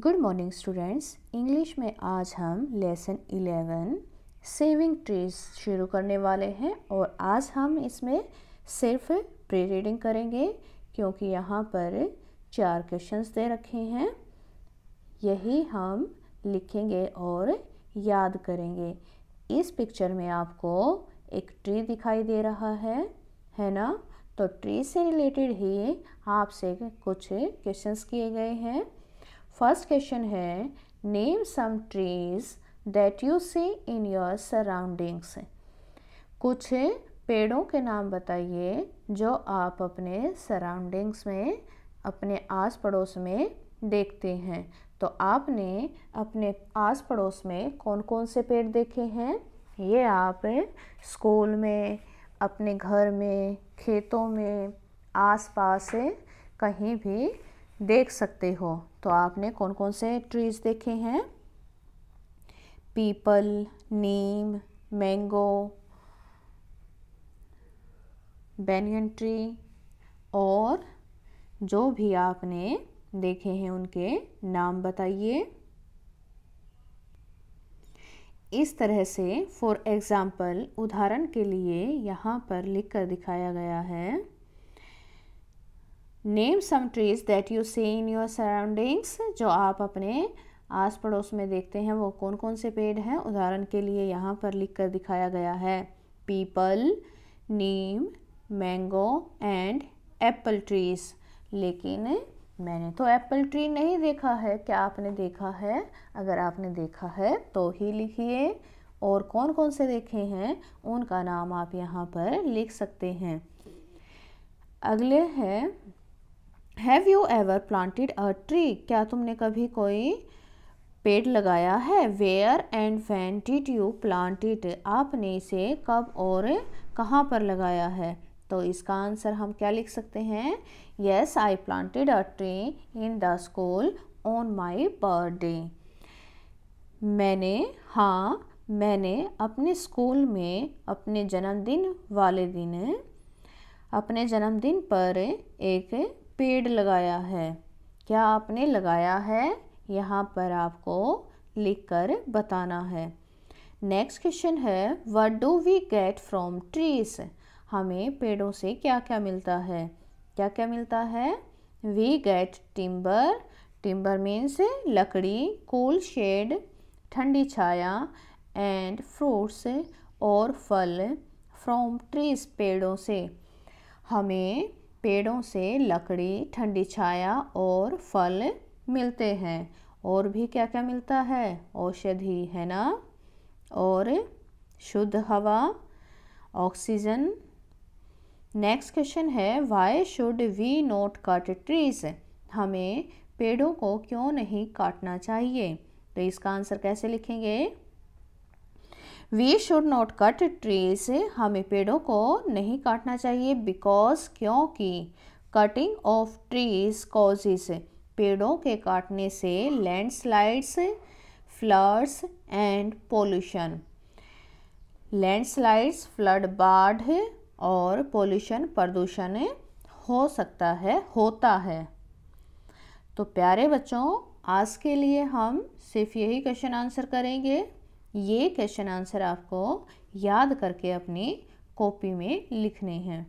good morning students English में आज हम लेसन 11 सेविंग ट्रीज शुरू करने वाले हैं और आज हम इसमें सिर्फ प्री रीडिंग करेंगे क्योंकि यहाँ पर चार क्वेश्चंस दे रखे हैं यही हम लिखेंगे और याद करेंगे इस पिक्चर में आपको एक ट्री दिखाई दे रहा है है ना तो ट्री से रिलेटेड ही आपसे कुछ क्वेश्चंस किए गए हैं फर्स्ट क्वेश्चन है name some trees that you see in your surroundings कुछ पेड़ों के नाम बताइए जो आप अपने सराउंडिंग्स में अपने आस पड़ोस में देखते हैं तो आपने अपने आस पड़ोस में कौन कौन से पेड़ देखे हैं ये आप स्कूल में अपने घर में खेतों में आस पास कहीं भी देख सकते हो तो आपने कौन कौन से ट्रीज देखे हैं peepal neem mango banyan tree और जो भी आपने देखे हैं उनके नाम बताइए इस तरह से फॉर एग्ज़ाम्पल उदाहरण के लिए यहाँ पर लिख कर दिखाया गया है name some trees that you see in your surroundings जो आप अपने आस पड़ोस में देखते हैं वो कौन कौन से पेड़ हैं उदाहरण के लिए यहाँ पर लिख कर दिखाया गया है peepal neem mango and apple trees लेकिन मैंने तो एप्पल ट्री नहीं देखा है क्या आपने देखा है अगर आपने देखा है तो ही लिखिए और कौन कौन से देखे हैं उनका नाम आप यहाँ पर लिख सकते हैं अगले है have you ever planted a tree क्या तुमने कभी कोई पेड़ लगाया है where and when did you plant it आपने इसे कब और कहाँ पर लगाया है तो इसका आंसर हम क्या लिख सकते हैं yes I planted a tree in the school on my birthday मैंने हाँ मैंने अपने स्कूल में अपने जन्मदिन वाले दिन अपने जन्मदिन पर एक पेड़ लगाया है क्या आपने लगाया है यहाँ पर आपको लिख कर बताना है नेक्स्ट क्वेश्चन है what do we get from trees हमें पेड़ों से क्या क्या मिलता है क्या क्या मिलता है we get timber timber means लकड़ी कूल शेड ठंडी छाया एंड फ्रूट्स और फल फ्रॉम ट्रीज पेड़ों से हमें पेड़ों से लकड़ी ठंडी छाया और फल मिलते हैं और भी क्या क्या मिलता है औषधि है ना और शुद्ध हवा ऑक्सीजन नेक्स्ट क्वेश्चन है why should we not cut trees हमें पेड़ों को क्यों नहीं काटना चाहिए तो इसका आंसर कैसे लिखेंगे we should not cut trees हमें पेड़ों को नहीं काटना चाहिए बिकॉज क्योंकि कटिंग ऑफ ट्रीज कॉजिस पेड़ों के काटने से landslides floods and pollution landslides flood बाढ़ और पोल्यूशन प्रदूषण हो सकता है होता है तो प्यारे बच्चों आज के लिए हम सिर्फ यही क्वेश्चन आंसर करेंगे ये क्वेश्चन आंसर आपको याद करके अपनी कॉपी में लिखने हैं